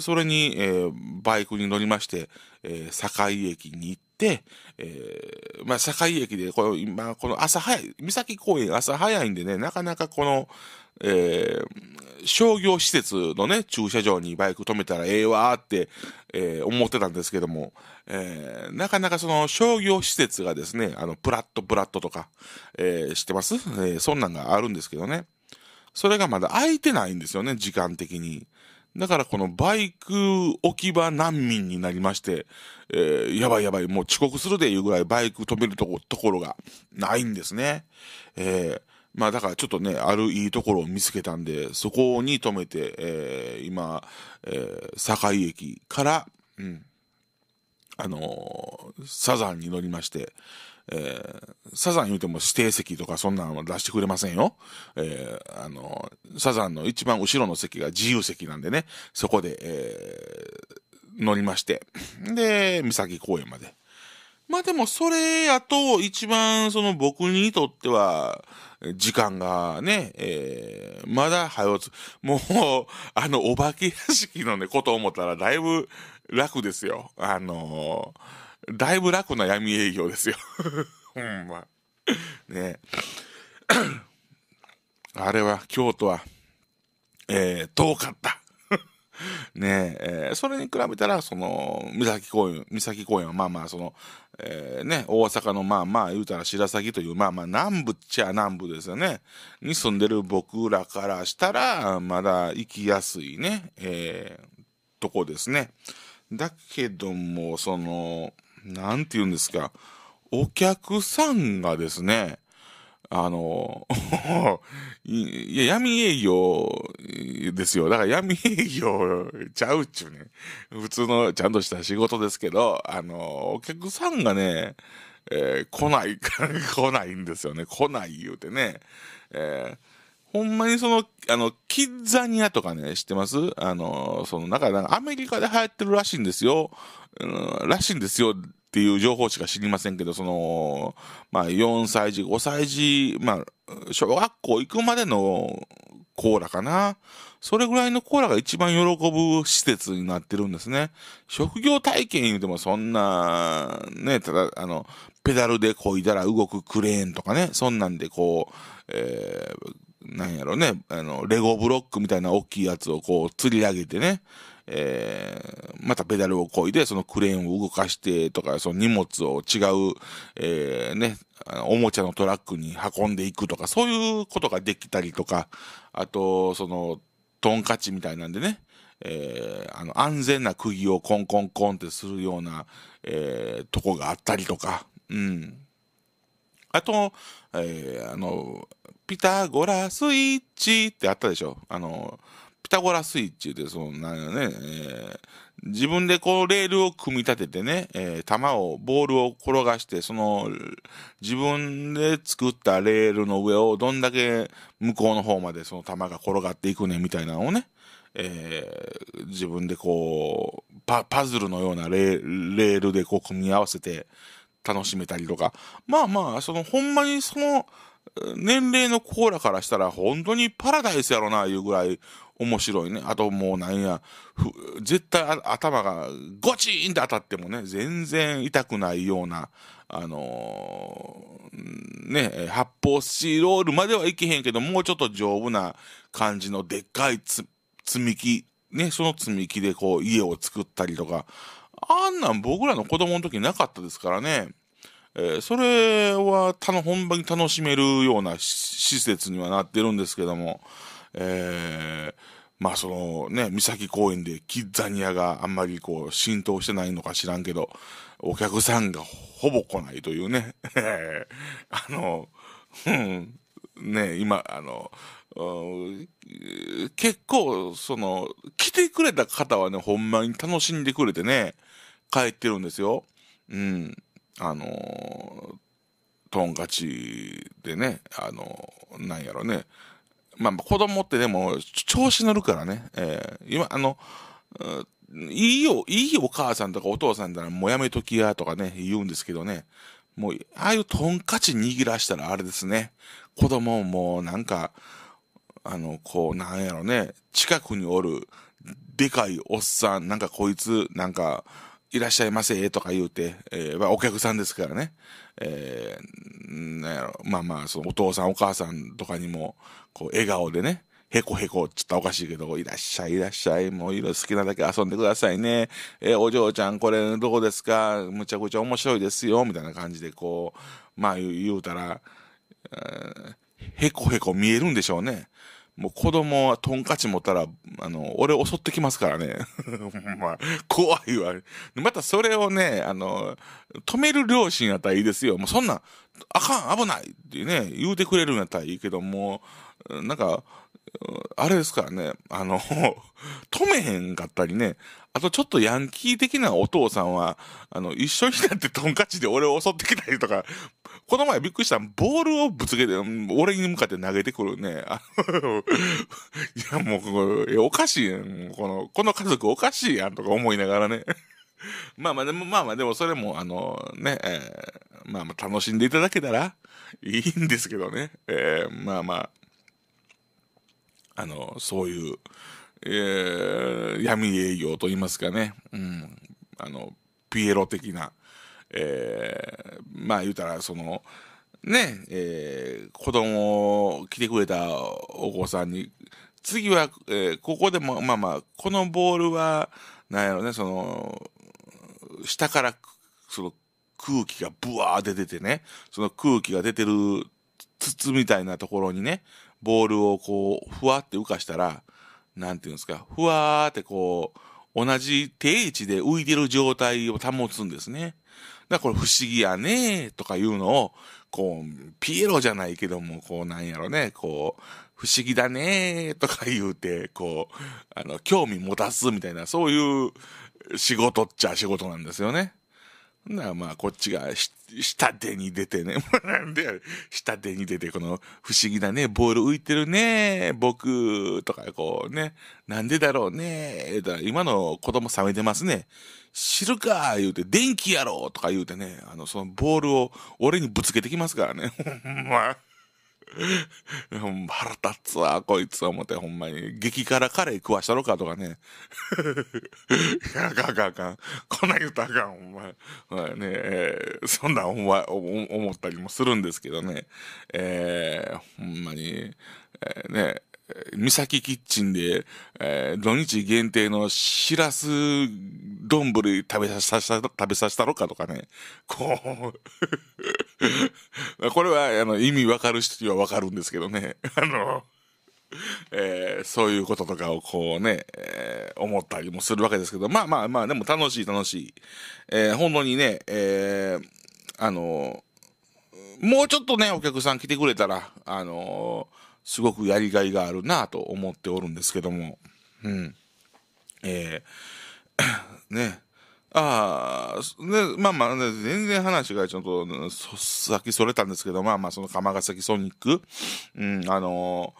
それに、えー、バイクに乗りまして、え堺駅に行って、えまあ、堺駅で、この、今、この朝早い、三崎公園朝早いんでね、なかなかこの、えー、商業施設のね、駐車場にバイク止めたらええわーって、えー、思ってたんですけども、えー、なかなかその商業施設がですね、あの、プラットプラットとか、え知ってます、えそんなんがあるんですけどね。それがまだ空いてないんですよね、時間的に。だからこのバイク置き場難民になりまして、えー、やばいやばい、もう遅刻するでいうぐらいバイク止めるところがないんですね。えー、まあだからちょっとね、あるいいところを見つけたんで、そこに止めて、えー、今、えー、堺駅から、うん、あのー、サザンに乗りまして、えー、サザン言うても指定席とかそんなんは出してくれませんよ。えー、あの、サザンの一番後ろの席が自由席なんでね、そこで、えー、乗りまして。で、三崎公園まで。まあでもそれやと一番その僕にとっては時間がね、えー、まだ早つ、もうあのお化け屋敷のね、こと思ったらだいぶ楽ですよ。あのーだいぶ楽な闇営業ですよ。ほんま。ね あれは、京都は、えー、遠かった。ねえー、それに比べたら、その、三崎公園、三崎公園はまあまあ、その、えー、ね、大阪のまあまあ、言うたら白崎という、まあまあ、南部っちゃ南部ですよね。に住んでる僕らからしたら、まだ行きやすいね、えー、とこですね。だけども、その、なんて言うんですか、お客さんがですね、あの、いや、闇営業ですよ。だから闇営業ちゃうっちゅうね。普通のちゃんとした仕事ですけど、あの、お客さんがね、えー、来ない、来ないんですよね。来ない言うてね。えー、ほんまにその、あの、キッザニアとかね、知ってますあの、その、なんか、アメリカで流行ってるらしいんですよ。らしいんですよっていう情報しか知りませんけど、その、まあ、4歳児、5歳児、まあ、小学校行くまでのコーラかな。それぐらいのコーラが一番喜ぶ施設になってるんですね。職業体験言うてもそんな、ね、ただ、あの、ペダルで漕いだら動くクレーンとかね、そんなんでこう、えー、なんやろね、あの、レゴブロックみたいな大きいやつをこう、釣り上げてね、えー、またペダルをこいで、そのクレーンを動かしてとか、その荷物を違う、えー、ね、おもちゃのトラックに運んでいくとか、そういうことができたりとか、あと、その、トンカチみたいなんでね、えー、あの、安全な釘をコンコンコンってするような、えー、とこがあったりとか、うん。あと、えー、あの、ピタゴラスイッチってあったでしょあの、ピタゴラスイッチで、その、なんね、えー、自分でこう、レールを組み立ててね、えー、球を、ボールを転がして、その、自分で作ったレールの上を、どんだけ向こうの方までその球が転がっていくね、みたいなのをね、えー、自分でこう、パ、パズルのようなレレールでこう、組み合わせて、楽しめたりとか。まあまあ、その、ほんまにその、年齢のコーラからしたら本当にパラダイスやろな、いうぐらい面白いね。あともうなんや、絶対頭がゴチーンって当たってもね、全然痛くないような、あのー、ね、発泡スチロールまではいけへんけど、もうちょっと丈夫な感じのでっかい積み木、ね、その積み木でこう家を作ったりとか、あんなん僕らの子供の時なかったですからね。えー、それは、たの、本場に楽しめるような施設にはなってるんですけども、えー、まあそのね、三崎公園でキッザニアがあんまりこう浸透してないのか知らんけど、お客さんがほぼ来ないというね。あの、うん、ね、今、あの、結構、その、来てくれた方はね、ほんまに楽しんでくれてね、帰ってるんですよ。うん。あの、トンカチでね、あの、なんやろね、まあ、子供ってでも、調子乗るからね、えー、今、あの、いいよ、いいお母さんとかお父さんならもうやめときやとかね、言うんですけどね、もう、ああいうトンカチ握らしたらあれですね、子供もなんか、あの、こう、なんやろね、近くにおる、でかいおっさん、なんかこいつ、なんか、いらっしゃいませとか言うて、えー、まあ、お客さんですからね、えー、なんやろ、まあまあ、そのお父さんお母さんとかにも、こう、笑顔でね、へこへこ、ちょっとおかしいけど、いらっしゃい、いらっしゃい、もう好きなだけ遊んでくださいね。えー、お嬢ちゃん、これどこですかむちゃくちゃ面白いですよ、みたいな感じで、こう、まあ言うたら、えー、へこへこ見えるんでしょうね。もう子供はトンカチ持ったら、あの、俺襲ってきますからね。まあ、怖いわ。またそれをね、あの、止める両親やったらいいですよ。もうそんな、あかん、危ないってね、言うてくれるんやったらいいけど、もなんか、あれですからね、あの、止めへんかったりね、あとちょっとヤンキー的なお父さんは、あの、一緒になってトンカチで俺を襲ってきたりとか、この前びっくりしたボールをぶつけて、俺に向かって投げてくるね。いや、もう、おかしいやん。この、この家族おかしいやんとか思いながらね。まあまあでも、まあまあでもそれも、あの、ね、えー、まあまあ楽しんでいただけたらいいんですけどね。えー、まあまあ、あの、そういう、えー、闇営業と言いますかね。うん。あの、ピエロ的な、えー、まあ言うたらそのねえー、子供を来てくれたお子さんに次は、えー、ここでもまあまあこのボールはなんやろねその下からその空気がブワーって出てねその空気が出てる筒みたいなところにねボールをこうふわって浮かしたらなんていうんですかふわーってこう同じ定位置で浮いてる状態を保つんですね。だからこれ不思議やねとかいうのを、こう、ピエロじゃないけども、こうなんやろね、こう、不思議だねとか言うて、こう、あの、興味持たすみたいな、そういう仕事っちゃ仕事なんですよね。なあ、まあこっちが下手に出てね、なんで下手に出てこの不思議なね、ボール浮いてるね、僕とかこうね、なんでだろうね、今の子供冷めてますね。知るか言うて、電気やろとか言うてね、あの、そのボールを俺にぶつけてきますからね。ほんま。ほんま腹立つわ、こいつ思って、ほんまに。激辛カレー食わしたろかとかね。いや、かんかんかん。こんなん言うたらかん、ほんま。まあ、ね、えー、そんなんほん思ったりもするんですけどね。えー、ほんまに、えー、ね、三崎キッチンで、えー、土日限定のシラス丼食べさせた、食べさせたろかとかね。こう これは、あの、意味わかる人にはわかるんですけどね。あの、えー、そういうこととかをこうね、えー、思ったりもするわけですけど、まあまあまあ、でも楽しい楽しい。えー、本当にね、えー、あのもうちょっとね、お客さん来てくれたら、あのーすごくやりがいがあるなと思っておるんですけども、うん。えー、ね、ああ、ね、まあまあ、ね、全然話がちょっと、先それたんですけど、まあまあ、その釜ヶ崎ソニック、うん、あの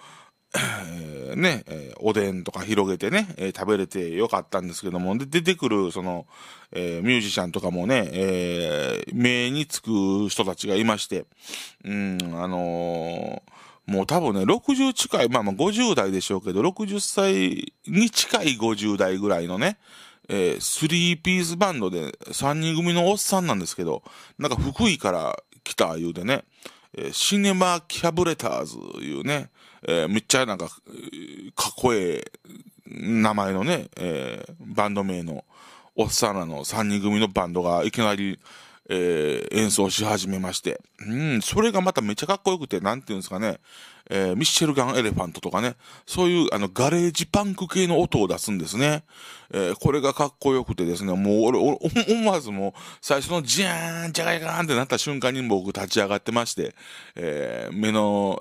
ー、えー、ね、えー、おでんとか広げてね、えー、食べれてよかったんですけども、で、出てくる、その、えー、ミュージシャンとかもね、えー、目につく人たちがいまして、うん、あのーもう多分ね、60近い、まあまあ50代でしょうけど、60歳に近い50代ぐらいのね、えー、ピースバンドで3人組のおっさんなんですけど、なんか福井から来た言うでね、えー、シネマキャブレターズいうね、えー、めっちゃなんか、かっこええ名前のね、えー、バンド名のおっさんらの3人組のバンドがいきなり、えー、演奏し始めまして。うん、それがまためっちゃかっこよくて、なんていうんですかね。えー、ミッシェルガン・エレファントとかね、そういうあのガレージパンク系の音を出すんですね。えー、これがかっこよくてですね、もう俺、思わずもう最初のジャーン、ジャガイガーンってなった瞬間に僕立ち上がってまして、えー、目の、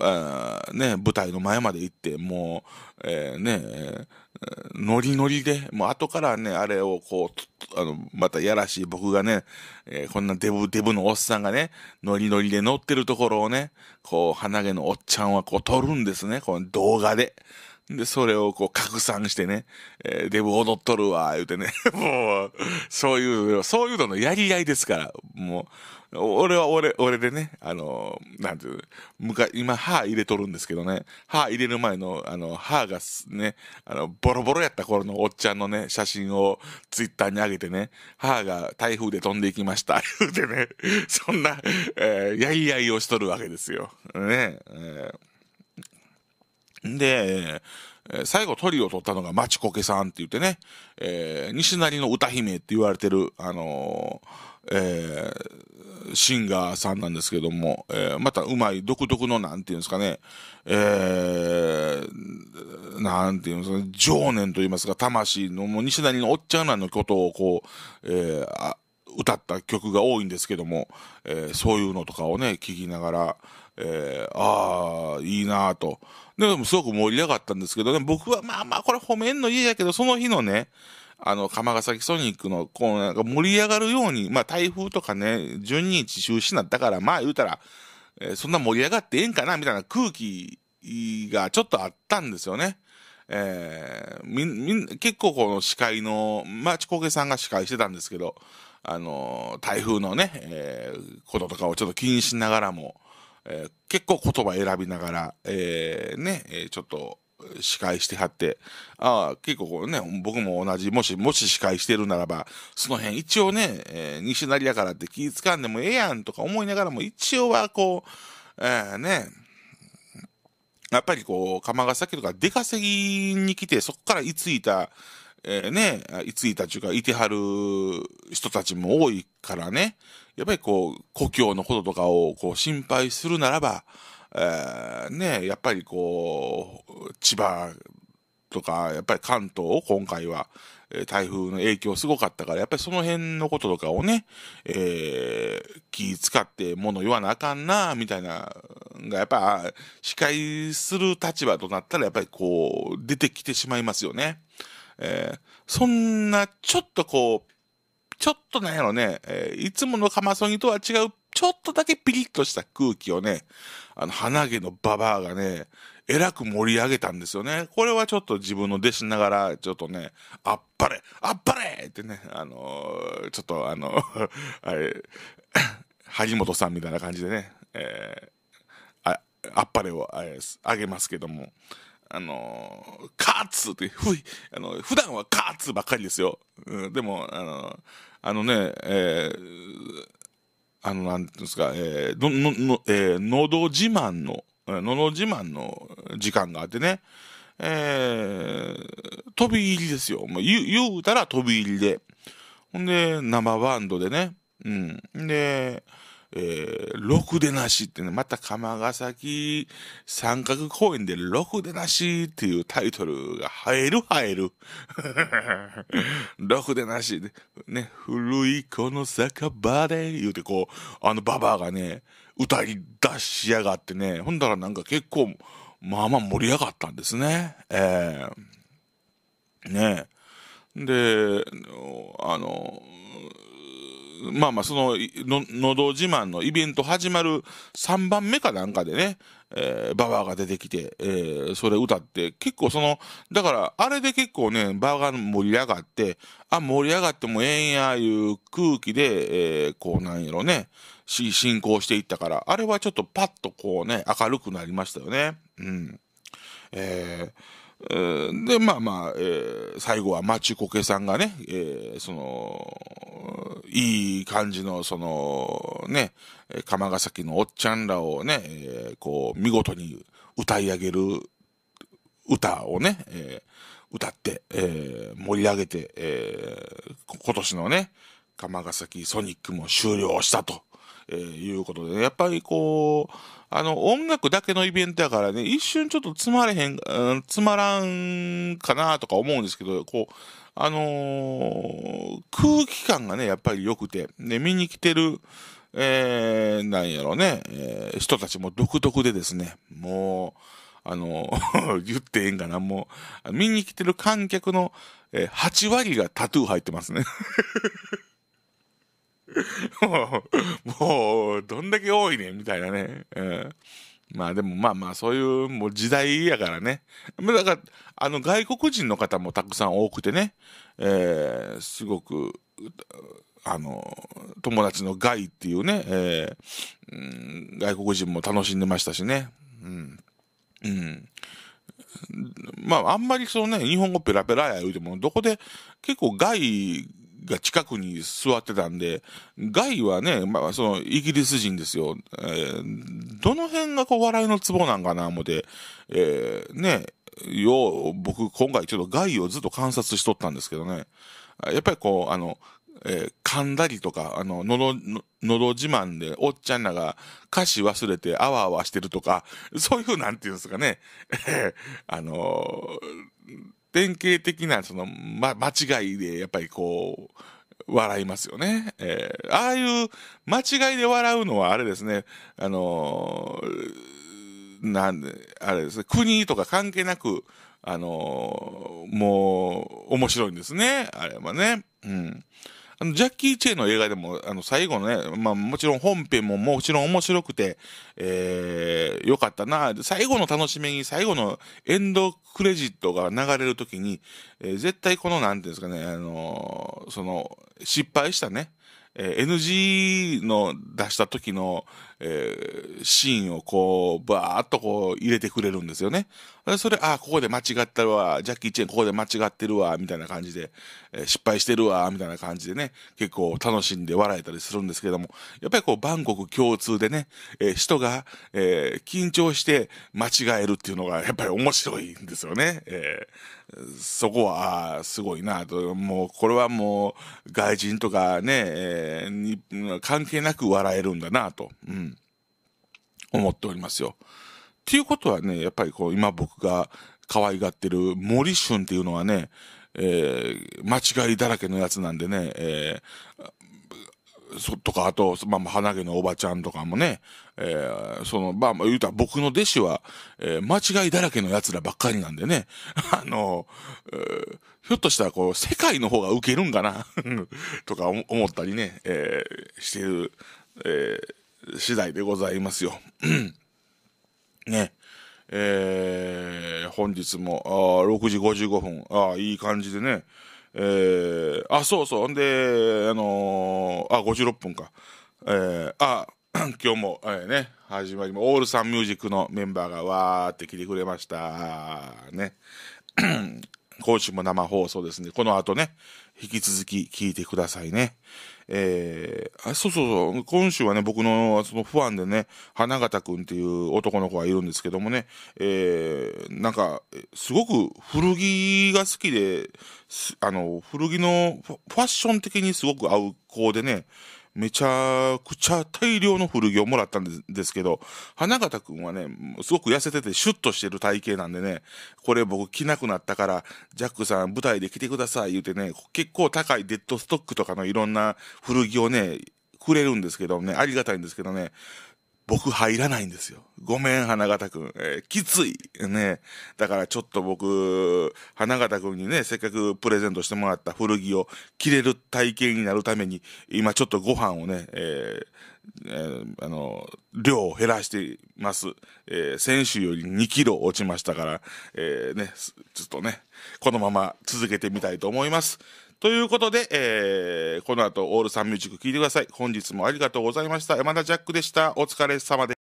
ね、舞台の前まで行って、もう、えね、ノリノリで、もう後からね、あれをこう、あの、またやらしい僕がね、えー、こんなデブデブのおっさんがね、ノリノリで乗ってるところをね、こう、鼻毛のおっちゃんはこう撮るんですね、この動画で。で、それをこう拡散してね、えー、デブ踊っとるわ、言うてね、もう、そういう、そういうののやり合いですから、もう、俺は俺、俺でね、あの、なんていう、今、歯入れとるんですけどね、歯入れる前の、あの、歯がね、あの、ボロボロやった頃のおっちゃんのね、写真をツイッターに上げてね、歯が台風で飛んでいきました、言うてね、そんな、えー、やいやいをしとるわけですよ。ね、えー、で、最後トリを取ったのが町こけさんって言ってね、えー、西成の歌姫って言われてる、あのーえー、シンガーさんなんですけども、えー、またうまい独特のなんていうんですかね、えー、なんていうんですかね、情念と言いますか、魂の、もう西谷のおっちゃんらのことをこう、えー、歌った曲が多いんですけども、えー、そういうのとかをね、聴きながら、えー、ああ、いいなと。でもすごく盛り上がったんですけどね、僕はまあまあこれ褒めんの家やけど、その日のね、あの、釜ヶ崎ソニックの、こう、なんか盛り上がるように、まあ、台風とかね、12日中止になったから、まあ、言うたら、えー、そんな盛り上がってええんかな、みたいな空気がちょっとあったんですよね。えー、みん、結構この司会の、まあ、ちこけさんが司会してたんですけど、あの、台風のね、えー、こととかをちょっと気にしながらも、えー、結構言葉選びながら、えー、ね、えー、ちょっと、司会してはって、ああ、結構ね、僕も同じ、もし、もし司会してるならば、その辺一応ね、えー、西成やからって気使んでもええやんとか思いながらも、一応はこう、えー、ね、やっぱりこう、釜ヶ崎とか出稼ぎに来て、そこから居ついた、えー、ね、居ついたちゅうか、いてはる人たちも多いからね、やっぱりこう、故郷のこととかをこう心配するならば、えー、ね、やっぱりこう、千葉とか、やっぱり関東を今回は、え台風の影響すごかったから、やっぱりその辺のこととかをね、えー、気使って物言わなあかんな、みたいな、がやっぱ、司会する立場となったら、やっぱりこう、出てきてしまいますよね。えー、そんな、ちょっとこう、ちょっとなんやろね、えー、いつものカマソニとは違うちょっとだけピリッとした空気をね、あの、鼻毛のババアがね、えらく盛り上げたんですよね。これはちょっと自分の弟子ながら、ちょっとね、あっぱれあっぱれってね、あのー、ちょっとあの あれ、萩本さんみたいな感じでね、えー、あ、あっぱれをああげますけども、あのー、カーツって、ふい、あの、普段はカーツばっかりですよ。うん、でも、あのー、あのね、えー、あの、なんですか、えー、の、の、の、えー、のど自慢の、のど自慢の時間があってね、えー、飛び入りですよ。もう言う、言うたら飛び入りで。ほんで、生バンドでね、うん。で、えー、ろくでなしってね、また鎌ヶ崎三角公園でろくでなしっていうタイトルが入る入る。ろ くでなし。ね、古いこの酒場で言うてこう、あのババアがね、歌い出しやがってね、ほんだらなんか結構、まあまあ盛り上がったんですね。えー、ねで、あの、まあまあ、その、の、ど自慢のイベント始まる3番目かなんかでね、えー、ババアが出てきて、えー、それ歌って、結構その、だから、あれで結構ね、バーが盛り上がって、あ、盛り上がってもええんや、いう空気で、えー、こうなんやろね、し、進行していったから、あれはちょっとパッとこうね、明るくなりましたよね。うん。えーで、まあまあ、えー、最後は町こけさんがね、えー、その、いい感じの、その、ね、鎌ヶ崎のおっちゃんらをね、えー、こう、見事に歌い上げる歌をね、え歌って、え盛り上げて、え今年のね、鎌ヶ崎ソニックも終了したとえー、いうことで、ね、やっぱりこう、あの、音楽だけのイベントやからね、一瞬ちょっとつまれへん、うん、つまらんかなとか思うんですけど、こう、あのー、空気感がね、やっぱり良くて、ね、見に来てる、えー、なんやろね、えー、人たちも独特でですね、もう、あの、言ってええんかな、もう、見に来てる観客の、えー、8割がタトゥー入ってますね もう、どんだけ多いねんみたいなね。まあでもまあまあ、そういうもう時代やからね。だから、あの外国人の方もたくさん多くてね、えー、すごく、あの、友達のガイっていうね、えー、うん、外国人も楽しんでましたしね。うん。うん。まあ、あんまりそのね、日本語ペラペラや言うても、どこで、結構外が近くに座ってたんで、ガイはね、まあ、その、イギリス人ですよ。えー、どの辺がこう、笑いのツボなんかな、思て、えー、ね、よう、僕、今回ちょっとガイをずっと観察しとったんですけどね。やっぱりこう、あの、えー、噛んだりとか、あの、のど、のど自慢で、おっちゃんらが歌詞忘れてあわあわしてるとか、そういうなんていうんですかね、えあのー典型的な、その、ま、間違いで、やっぱりこう、笑いますよね。えー、ああいう間違いで笑うのはあれですね、あのー、なんで、あれですね、国とか関係なく、あのー、もう、面白いんですね、あれはね。うん。あの、ジャッキー・チェンの映画でも、あの、最後のね、まあ、もちろん本編ももちろん面白くて、えー、よかったな。最後の楽しみに、最後のエンドクレジットが流れるときに、えー、絶対この、なんていうんですかね、あのー、その、失敗したね、えー、NG の出した時の、えー、シーンをこう、バーっとこう入れてくれるんですよね。それ、あ、ここで間違ったわ、ジャッキー・チェンここで間違ってるわ、みたいな感じで、えー、失敗してるわ、みたいな感じでね、結構楽しんで笑えたりするんですけども、やっぱりこう、バンコク共通でね、えー、人が、えー、緊張して間違えるっていうのがやっぱり面白いんですよね。えーそこはすごいなと、もうこれはもう外人とかね、えー、関係なく笑えるんだなと、うん、思っておりますよ。っていうことはね、やっぱりこう今僕が可愛がってる森春っていうのはね、えー、間違いだらけのやつなんでね、えー、そ、とか、あと、まあ、花毛のおばちゃんとかもね、えー、その、まあ、言うたら僕の弟子は、えー、間違いだらけの奴らばっかりなんでね、あの、えー、ひょっとしたら、こう、世界の方がウケるんかな とか思ったりね、えー、してる、えー、次第でございますよ。ね。えー、本日も、あ6時55分、あいい感じでね、えー、あ、そうそう。んで、あのー、あ、56分か。えー、あ、今日も、えー、ね、始まりも、オールサンミュージックのメンバーがわーって来てくれました。ね。今週も生放送ですね。この後ね、引き続き聞いてくださいね。えー、あ、そうそうそう、今週はね、僕のそのファンでね、花形くんっていう男の子がいるんですけどもね、えー、なんか、すごく古着が好きで、あの、古着のファッション的にすごく合う子でね、めちゃくちゃ大量の古着をもらったんですけど、花形くんはね、すごく痩せててシュッとしてる体型なんでね、これ僕着なくなったから、ジャックさん舞台で着てください言うてね、結構高いデッドストックとかのいろんな古着をね、くれるんですけどね、ありがたいんですけどね、僕入らないんですよ。ごめん、花形くん。えー、きつい。ね。だからちょっと僕、花形くんにね、せっかくプレゼントしてもらった古着を着れる体型になるために、今ちょっとご飯をね、えー、えー、あの、量を減らしています。えー、先週より2キロ落ちましたから、えー、ね、ちょっとね、このまま続けてみたいと思います。ということで、えー、この後、オールサンミュージック聴いてください。本日もありがとうございました。山田ジャックでした。お疲れ様です。